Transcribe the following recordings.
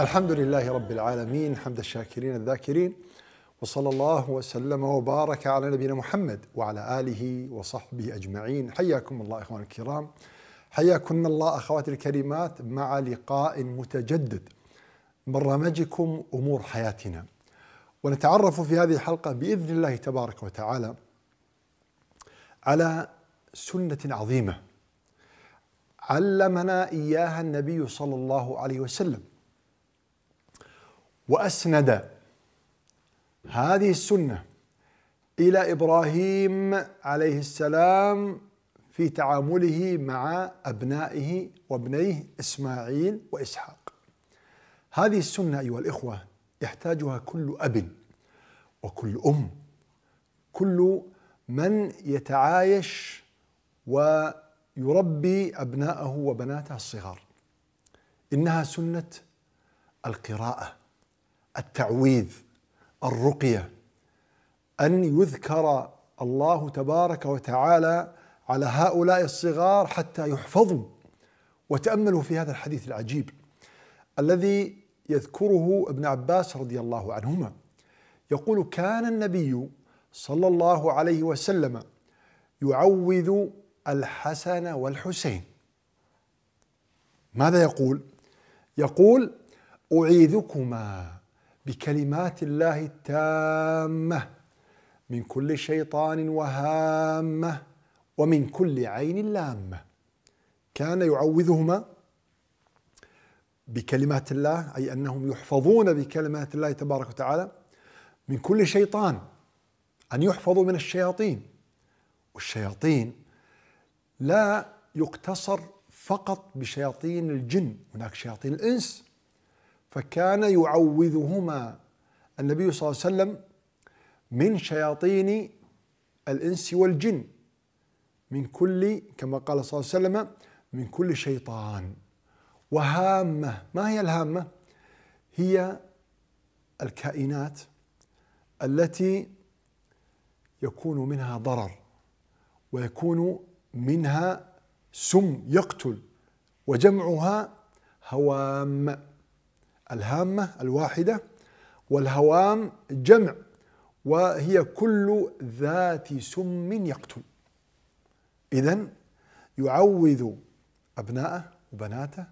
الحمد لله رب العالمين حمد الشاكرين الذاكرين وصلى الله وسلم وبارك على نبينا محمد وعلى آله وصحبه أجمعين حياكم الله اخوان الكرام حياكم الله أخواتي الكريمات مع لقاء متجدد برنامجكم أمور حياتنا ونتعرف في هذه الحلقة بإذن الله تبارك وتعالى على سنة عظيمة علمنا إياها النبي صلى الله عليه وسلم وأسند هذه السنة إلى إبراهيم عليه السلام في تعامله مع أبنائه وابنيه إسماعيل وإسحاق هذه السنة أيها الإخوة يحتاجها كل أب وكل أم كل من يتعايش ويربي أبناءه وبناته الصغار إنها سنة القراءة التعويذ الرقيه ان يذكر الله تبارك وتعالى على هؤلاء الصغار حتى يحفظوا وتاملوا في هذا الحديث العجيب الذي يذكره ابن عباس رضي الله عنهما يقول كان النبي صلى الله عليه وسلم يعوذ الحسن والحسين ماذا يقول يقول اعيذكما بكلمات الله التامه من كل شيطان وهامه ومن كل عين لامه كان يعوذهما بكلمات الله اي انهم يحفظون بكلمات الله تبارك وتعالى من كل شيطان ان يحفظوا من الشياطين والشياطين لا يقتصر فقط بشياطين الجن هناك شياطين الانس فكان يعوذهما النبي صلى الله عليه وسلم من شياطين الإنس والجن من كل كما قال صلى الله عليه وسلم من كل شيطان وهامة ما هي الهامة؟ هي الكائنات التي يكون منها ضرر ويكون منها سم يقتل وجمعها هوام الهامة الواحدة والهوام جمع وهي كل ذات سم يقتل إذا يعوذ أبناءه وبناته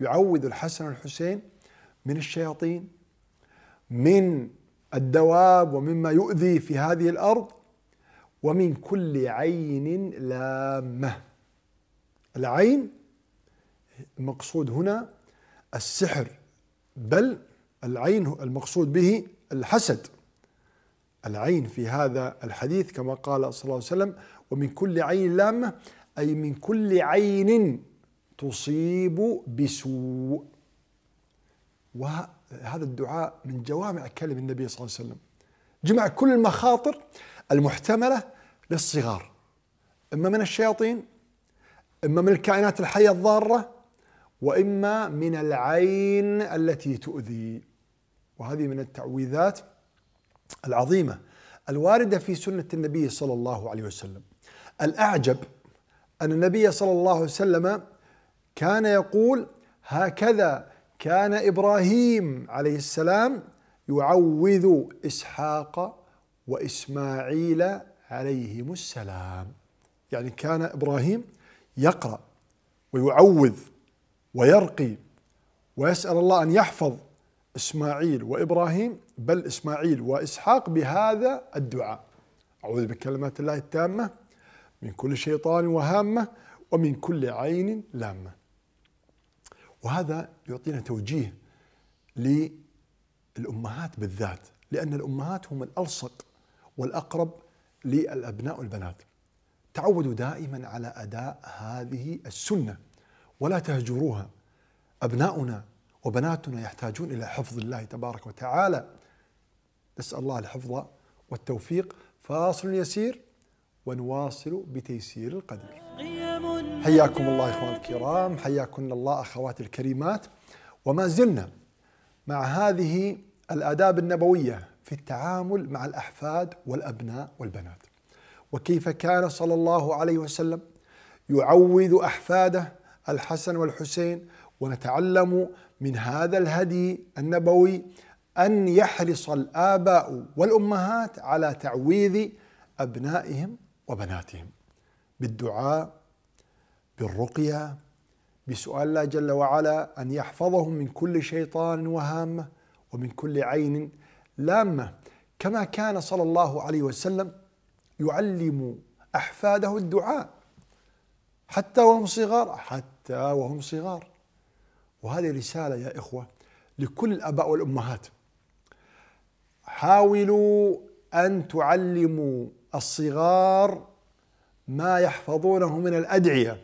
يعوذ الحسن والحسين من الشياطين من الدواب ومما يؤذي في هذه الأرض ومن كل عين لامة العين المقصود هنا السحر بل العين المقصود به الحسد العين في هذا الحديث كما قال صلى الله عليه وسلم ومن كل عين لامة أي من كل عين تصيب بسوء وهذا الدعاء من جوامع كلم النبي صلى الله عليه وسلم جمع كل المخاطر المحتملة للصغار إما من الشياطين إما من الكائنات الحية الضارة واما من العين التي تؤذي وهذه من التعويذات العظيمه الوارده في سنه النبي صلى الله عليه وسلم الاعجب ان النبي صلى الله عليه وسلم كان يقول هكذا كان ابراهيم عليه السلام يعوذ اسحاق واسماعيل عليهم السلام يعني كان ابراهيم يقرا ويعوذ ويرقي ويسأل الله أن يحفظ إسماعيل وإبراهيم بل إسماعيل وإسحاق بهذا الدعاء أعوذ بكلمات الله التامة من كل شيطان وهامة ومن كل عين لامة وهذا يعطينا توجيه للأمهات بالذات لأن الأمهات هم الألصق والأقرب للأبناء والبنات تعودوا دائما على أداء هذه السنة ولا تهجروها أبناؤنا وبناتنا يحتاجون إلى حفظ الله تبارك وتعالى نسأل الله الحفظ والتوفيق فاصل يسير ونواصل بتيسير القدر حياكم الله إخوان الكرام حياكم الله أخواتي الكريمات وما زلنا مع هذه الآداب النبوية في التعامل مع الأحفاد والأبناء والبنات وكيف كان صلى الله عليه وسلم يعوذ أحفاده الحسن والحسين ونتعلم من هذا الهدي النبوي ان يحرص الاباء والامهات على تعويذ ابنائهم وبناتهم بالدعاء بالرقيه بسؤال الله جل وعلا ان يحفظهم من كل شيطان وهامه ومن كل عين لامه كما كان صلى الله عليه وسلم يعلم احفاده الدعاء حتى وهم صغار حتى حتى وهم صغار وهذه رسالة يا إخوة لكل الآباء والأمهات حاولوا أن تعلموا الصغار ما يحفظونه من الأدعية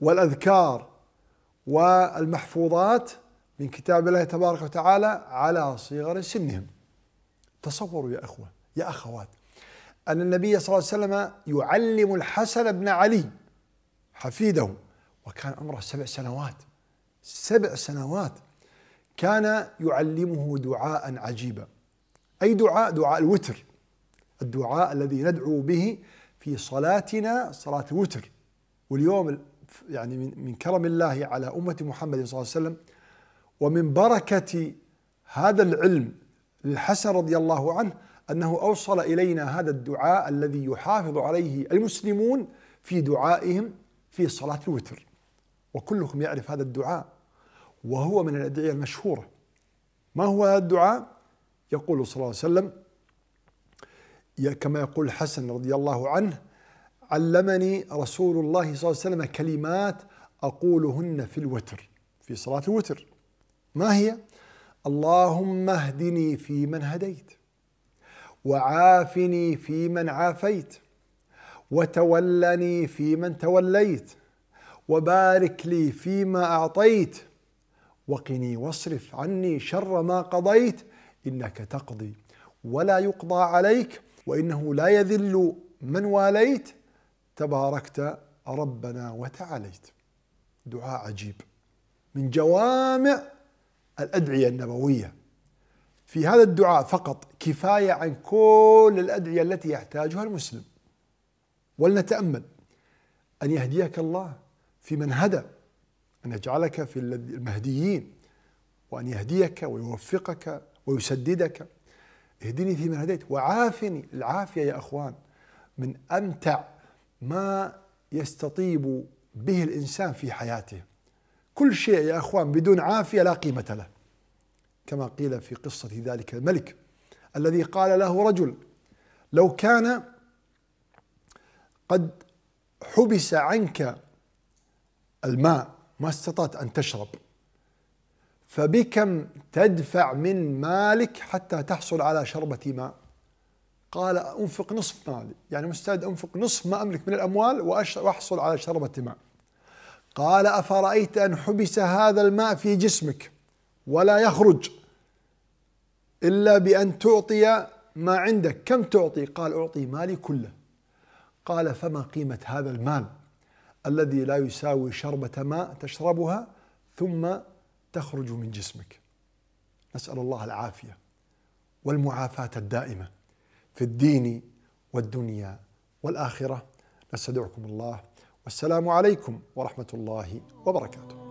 والأذكار والمحفوظات من كتاب الله تبارك وتعالى على صغر سنهم تصوروا يا أخوة يا أخوات أن النبي صلى الله عليه وسلم يعلم الحسن بن علي حفيده وكان عمره سبع سنوات سبع سنوات كان يعلمه دعاء عجيبا أي دعاء دعاء الوتر الدعاء الذي ندعو به في صلاتنا صلاة الوتر واليوم يعني من كرم الله على أمة محمد صلى الله عليه وسلم ومن بركة هذا العلم للحسن رضي الله عنه أنه أوصل إلينا هذا الدعاء الذي يحافظ عليه المسلمون في دعائهم في صلاة الوتر وكلكم يعرف هذا الدعاء وهو من الأدعية المشهورة ما هو هذا الدعاء؟ يقول صلى الله عليه وسلم كما يقول حسن رضي الله عنه علمني رسول الله صلى الله عليه وسلم كلمات أقولهن في الوتر في صلاة الوتر ما هي؟ اللهم اهدني فيمن هديت وعافني فيمن عافيت وتولني فيمن توليت وبارك لي فيما أعطيت وقني واصرف عني شر ما قضيت إنك تقضي ولا يقضى عليك وإنه لا يذل من واليت تباركت ربنا وتعاليت دعاء عجيب من جوامع الأدعية النبوية في هذا الدعاء فقط كفاية عن كل الأدعية التي يحتاجها المسلم ولنتأمل أن يهديك الله في من هدى أن يجعلك في المهديين وأن يهديك ويوفقك ويسددك اهدني في من هديت وعافني العافية يا أخوان من أمتع ما يستطيب به الإنسان في حياته كل شيء يا أخوان بدون عافية لا قيمة له كما قيل في قصة ذلك الملك الذي قال له رجل لو كان قد حبس عنك الماء ما استطعت أن تشرب فبكم تدفع من مالك حتى تحصل على شربة ماء قال أنفق نصف مالي يعني مستعد أنفق نصف ما أملك من الأموال وأحصل على شربة ماء قال أفرأيت أن حبس هذا الماء في جسمك ولا يخرج إلا بأن تعطي ما عندك كم تعطي قال أعطي مالي كله قال فما قيمة هذا المال الذي لا يساوي شربة ماء تشربها ثم تخرج من جسمك نسأل الله العافية والمعافاة الدائمة في الدين والدنيا والآخرة نستدعكم الله والسلام عليكم ورحمة الله وبركاته